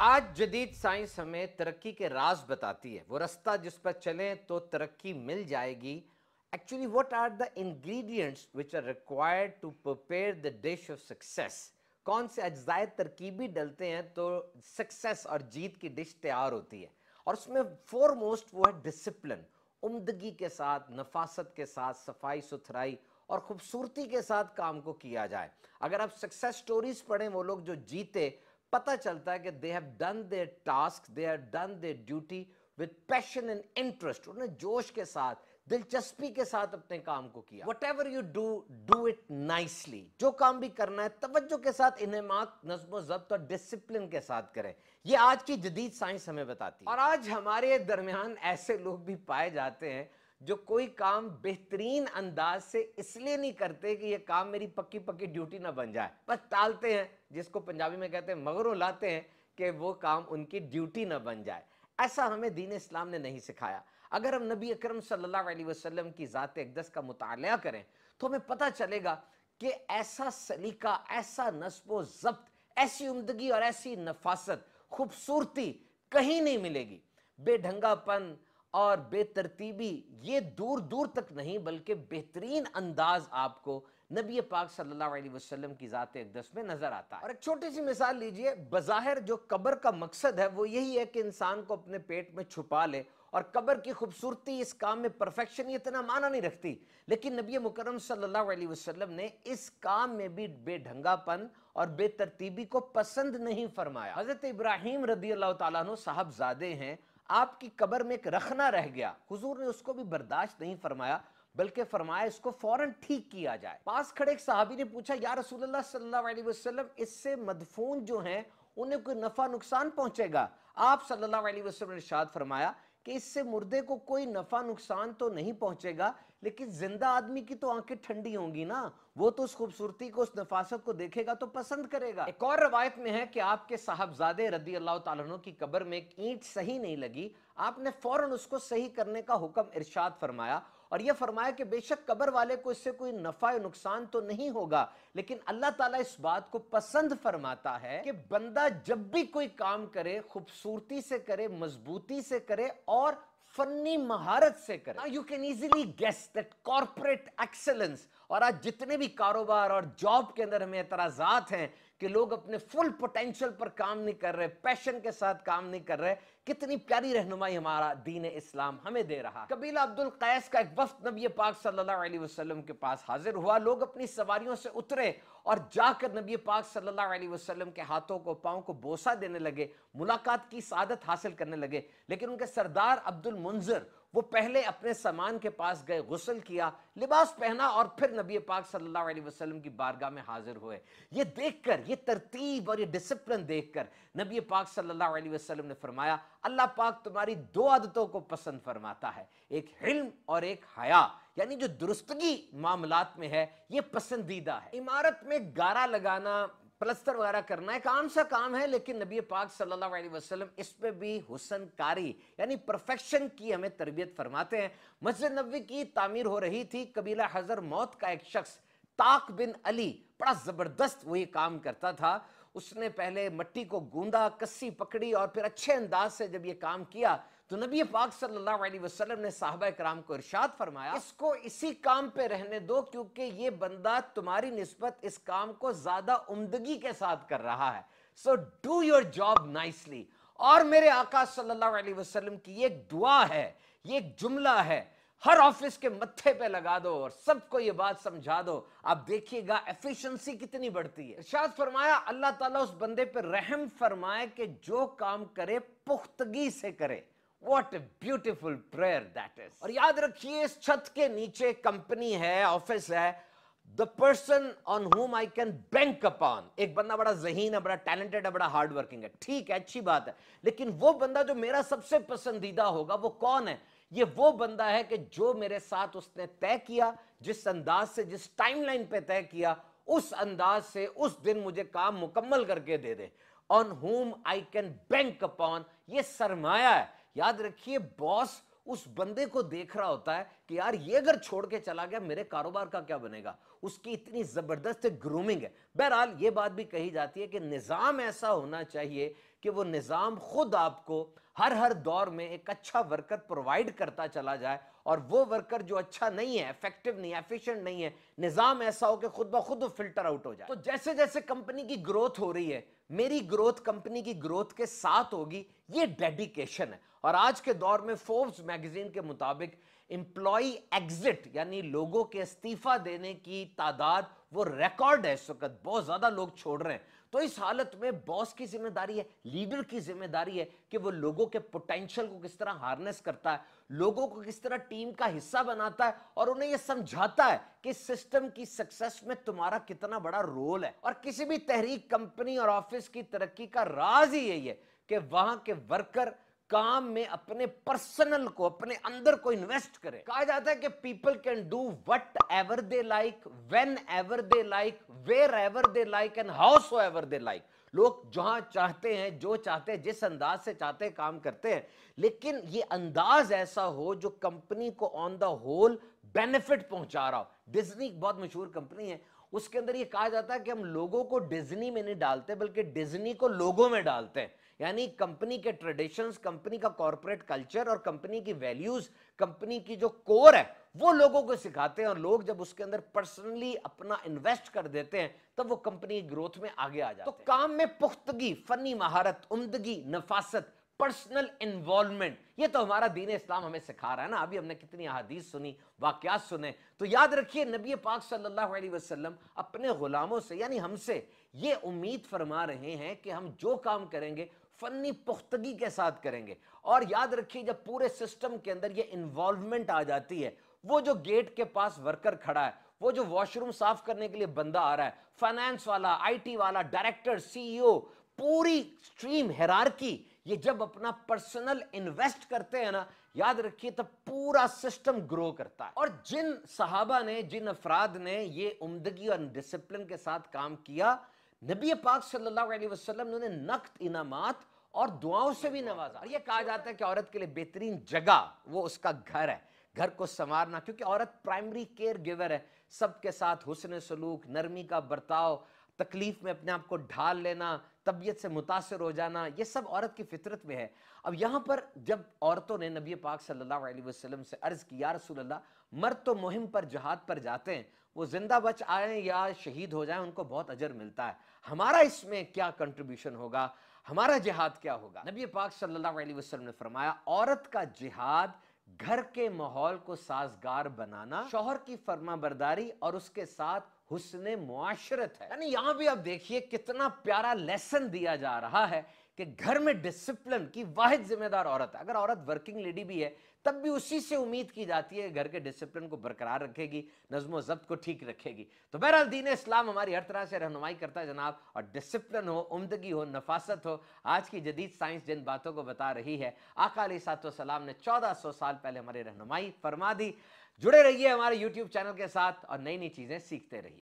आज जदीद साइंस हमें तरक्की के राज बताती है वो रास्ता जिस पर चलें तो तरक्की मिल जाएगी actually what are the ingredients which are required to prepare the dish of success कौन से अज्जाए तरकीबी डलते हैं तो सक्सेस और जीत की डिश तैयार होती है और उसमें फोरमोस्ट वो है डिसिप्लिन उमदगी के साथ नफासत के साथ सफाई सुथराई और खूबसूरती के साथ काम को किया जाए अगर आप सक्सेस स्टोरीज पढ़ें वो लोग जो जीते पता चलता है कि they have done their task they have done their duty with passion and interest उन्होंने जोश के साथ दिलचस्पी के साथ अपने काम को किया whatever you do do it nicely जो काम भी करना है तवज्जो के साथ इन्हें इनमाक नज्म जब्त और डिसिप्लिन के साथ करें ये आज की जदीद साइंस हमें बताती है और आज हमारे दरमियान ऐसे लोग भी पाए जाते हैं जो कोई काम बेहतरीन अंदाज से इसलिए नहीं करते कि ये काम मेरी पक्की पक्की ड्यूटी ना बन जाए बस टालते हैं जिसको पंजाबी में कहते हैं मगरों लाते हैं कि वो काम उनकी ड्यूटी ना बन जाए ऐसा हमें दीन इस्लाम ने नहीं सिखाया अगर हम नबी अकरम सल्लल्लाहु अलैहि वसल्लम की ज़ात अकदस का मुताल करें तो हमें पता चलेगा कि ऐसा सलीका ऐसा नस्बो जब्त ऐसी उमदगी और ऐसी नफासत खूबसूरती कहीं नहीं मिलेगी बेढंगापन और बेतरतीबी ये दूर दूर तक नहीं बल्कि बेहतरीन अंदाज आपको नबी पाक सल्लल्लाहु अलैहि वसल्लम की ज़ात अकदस में नज़र आता है और एक छोटी सी मिसाल लीजिए बज़ाहिर जो कब्र का मकसद है वो यही है कि इंसान को अपने पेट में छुपा ले और कब्र की खूबसूरती इस काम में परफेक्शन इतना माना नहीं रखती लेकिन नबी मुकरम सल्लल्लाहु अलैहि वसल्लम ने इस काम में भी बेढंगापन और बेतरतीबी को पसंद नहीं फरमाया हज़रत इब्राहिम रदी अल्लाह तु साहबजादे हैं आपकी कबर में एक रखना रह गया हुजूर ने उसको भी बर्दाश्त नहीं फरमाया बल्कि फरमाया इसको फौरन ठीक किया जाए पास खड़े एक साहबी ने पूछा या रसूलुल्लाह सल्लल्लाहु अलैहि वसल्लम इससे मदफून जो हैं उन्हें कोई नफा नुकसान पहुंचेगा आप सल्लल्लाहु अलैहि वसल्लम ने इरशाद फरमाया कि इससे मुर्दे को कोई नफा नुकसान तो नहीं पहुंचेगा लेकिन जिंदा आदमी की तो आंखें ठंडी होंगी ना वो तो उस खूबसूरती को उस नफासत को देखेगा तो पसंद करेगा एक और रवायत में है कि आपके साहबजादे रदी अल्लाह तु की कब्र में एक ईंट सही नहीं लगी आपने फौरन उसको सही करने का हुक्म इरशाद फरमाया और यह फरमाया कि बेशक कब्र वाले को इससे कोई नफा या नुकसान तो नहीं होगा लेकिन अल्लाह ताला इस बात को पसंद फरमाता है कि बंदा जब भी कोई काम करे खूबसूरती से करे मजबूती से करे और फनी महारत से करे you can easily guess that corporate excellence और आज जितने भी कारोबार और जॉब के अंदर हमें एतराजात हैं कि लोग अपने फुल पोटेंशियल पर काम नहीं कर रहे पैशन के साथ काम नहीं कर रहे कितनी प्यारी रहनुमाई हमारा दीन इस्लाम हमें दे रहा कबीला अब्दुल कैस का एक वफ्त नबी पाक सल्लल्लाहु अलैहि वसल्लम के पास हाजिर हुआ लोग अपनी सवारियों से उतरे और जाकर नबी पाक सल्लल्लाहु अलैहि वसल्लम के हाथों को पाँव को बोसा देने लगे मुलाकात की सादत हासिल करने लगे लेकिन उनके सरदार अब्दुल मुंजर वो पहले अपने सामान के पास गए गसल किया लिबास पहना और फिर नबी पाक सल्लल्लाहु अलैहि वसल्लम की बारगाह में हाजिर हुए ये देखकर ये तरतीब और ये डिसिप्लिन देखकर नबी पाक सल्लल्लाहु अलैहि वसल्लम ने फरमाया अल्लाह पाक तुम्हारी दो आदतों को पसंद फरमाता है एक हिल्म और एक हया यानी जो दुरुस्तगी मामलात में है ये पसंदीदा है इमारत में गारा लगाना प्लस्तर वगैरह करना है काम सा काम है लेकिन नबी पाक सल्लल्लाहु अलैहि वसल्लम इसमें भी हुसन कारी यानी परफेक्शन की हमें तरबियत फरमाते हैं मस्जिद नबी की तामीर हो रही थी कबीला हजर मौत का एक शख्स ताक बिन अली बड़ा ज़बरदस्त वही काम करता था उसने पहले मट्टी को गूंदा कस्सी पकड़ी और फिर अच्छे अंदाज से जब ये काम किया तो नबी पाक सल्लल्लाहु अलैहि वसल्लम ने साहबा कराम को इरशाद फरमाया इसको इसी काम पे रहने दो क्योंकि ये बंदा तुम्हारी नस्बत इस काम को ज़्यादा उमदगी के साथ कर रहा है so do your job nicely और मेरे आका सल्लल्लाहु अलैहि वसल्लम की एक दुआ है ये एक जुमला है हर ऑफिस के मत्थे पे लगा दो और सबको ये बात समझा दो आप देखिएगा एफिशिएंसी कितनी बढ़ती है इरशाद फरमाया अल्लाह ताला उस बंदे पे रहम फरमाए कि जो काम करे पुख्तगी से करे what a beautiful prayer that is और याद रखिए इस छत के नीचे कंपनी है ऑफिस है the person on whom I can bank upon एक बंदा बड़ा जहीन है बड़ा टैलेंटेड है बड़ा हार्ड वर्किंग है ठीक है अच्छी बात है लेकिन वो बंदा जो मेरा सबसे पसंदीदा होगा वो कौन है ये वो बंदा है कि जो मेरे साथ उसने तय किया जिस अंदाज से जिस टाइमलाइन पे तय किया उस अंदाज से उस दिन मुझे काम मुकम्मल करके दे दे on whom I can bank upon ये सरमाया है याद रखिए बॉस उस बंदे को देख रहा होता है कि यार ये अगर छोड़ के चला गया मेरे कारोबार का क्या बनेगा उसकी इतनी ज़बरदस्त ग्रूमिंग है बहरहाल ये बात भी कही जाती है कि निज़ाम ऐसा होना चाहिए कि वो निज़ाम खुद आपको हर हर दौर में एक अच्छा वर्कर प्रोवाइड करता चला जाए और वो वर्कर जो अच्छा नहीं है इफेक्टिव नहीं है एफिशिएंट नहीं है निज़ाम ऐसा हो कि खुद ब खुद फिल्टर आउट हो जाए तो जैसे जैसे कंपनी की ग्रोथ हो रही है मेरी ग्रोथ कंपनी की ग्रोथ के साथ होगी ये डेडिकेशन है और आज के दौर में फोर्ब्स मैगजीन के मुताबिक इंप्लॉई एग्जिट यानी लोगों के इस्तीफा देने की तादाद वो रिकॉर्ड है इस वक्त बहुत ज़्यादा लोग छोड़ रहे हैं तो इस हालत में बॉस की जिम्मेदारी है लीडर की जिम्मेदारी है कि वो लोगों के पोटेंशियल को किस तरह हार्नेस करता है लोगों को किस तरह टीम का हिस्सा बनाता है और उन्हें यह समझाता है कि सिस्टम की सक्सेस में तुम्हारा कितना बड़ा रोल है और किसी भी तहरीक कंपनी और ऑफिस की तरक्की का राज ही यही है कि वहां के वर्कर काम में अपने पर्सनल को अपने अंदर को इन्वेस्ट करें कहा जाता है कि people can do whatever they like whenever they like wherever they like and however they like लोग जहां चाहते हैं जो चाहते हैं जिस अंदाज से चाहते हैं काम करते हैं लेकिन ये अंदाज ऐसा हो जो कंपनी को ऑन द होल बेनिफिट पहुंचा रहा हो डिजनी बहुत मशहूर कंपनी है उसके अंदर ये कहा जाता है कि हम लोगों को डिजनी में नहीं डालते बल्कि डिजनी को लोगों में डालते हैं यानी कंपनी के ट्रेडिशंस कंपनी का कॉरपोरेट कल्चर और कंपनी की वैल्यूज कंपनी की जो कोर है वो लोगों को सिखाते हैं और लोग जब उसके अंदर पर्सनली अपना इन्वेस्ट कर देते हैं तब वो कंपनी ग्रोथ में आगे आ जाते तो काम में पुख्तगी फनी महारत उमदगी नफासत पर्सनल इन्वॉल्वमेंट ये तो हमारा दीन इस्लाम हमें सिखा रहा है ना अभी हमने कितनी अहदीस सुनी वाक्यात सुने तो याद रखिए नबी पाक सल्लल्लाहु अलैहि वसल्लम अपने ग़ुलामों से यानी हमसे ये उम्मीद फरमा रहे हैं कि हम जो काम करेंगे फनी पुख्तगी के साथ करेंगे और याद रखिए जब पूरे सिस्टम के अंदर ये इन्वॉल्वमेंट आ जाती है वो जो गेट के पास वर्कर खड़ा है वो जो वॉशरूम साफ करने के लिए बंदा आ रहा है फाइनेंस वाला आईटी वाला डायरेक्टर सीईओ e पूरी स्ट्रीम हेरारकी ये जब अपना पर्सनल इन्वेस्ट करते हैं ना याद रखिए तब पूरा सिस्टम ग्रो करता है और जिन साहबा ने जिन अफराद ने ये उमदगी और डिसिप्लिन के साथ काम किया नबी पाक सल्लल्लाहु अलैहि वसल्लम ने नकद इनामात और दुआओं से भी नवाजा और ये कहा जाता है कि औरत के लिए बेहतरीन जगह वो उसका घर है घर को संवारना क्योंकि औरत प्राइमरी केयर गिवर है सबके साथ हुसन सलूक नरमी का बर्ताव तकलीफ़ में अपने आप को ढाल लेना तबीयत से मुतासर हो जाना ये सब औरत की फितरत में है अब यहाँ पर जब औरतों ने नबी पाक सल्लल्लाहु अलैहि वसल्लम से अर्ज़ की या रसूल अल्लाह मर्द तो मुहिम पर जहाद पर जाते हैं वो ज़िंदा बच आए या शहीद हो जाए उनको बहुत अजर मिलता है हमारा इसमें क्या कंट्रीब्यूशन होगा हमारा जिहाद क्या होगा नबी पाक सल्लल्लाहु अलैहि वसल्लम ने फरमाया औरत का जिहाद घर के माहौल को साजगार बनाना शोहर की फर्मा बरदारी और उसके साथ हुसन मुआशरत है यानी यहां भी आप देखिए कितना प्यारा लेसन दिया जा रहा है कि घर में डिसिप्लिन की वाहिद जिम्मेदार औरत अगर औरत वर्किंग लेडी भी है तब भी उसी से उम्मीद की जाती है घर के डिसिप्लिन को बरकरार रखेगी नज्म जब्त को ठीक रखेगी तो बहरहाल दीन इस्लाम हमारी हर तरह से रहनुमाई करता है जनाब और डिसिप्लिन हो उमदगी हो नफासत हो आज की जदीद साइंस जिन बातों को बता रही है आकाली सलाम ने चौदह सौ साल पहले हमारी रहनुमाई फरमा दी जुड़े रहिए हमारे यूट्यूब चैनल के साथ और नई नई चीज़ें सीखते रहिए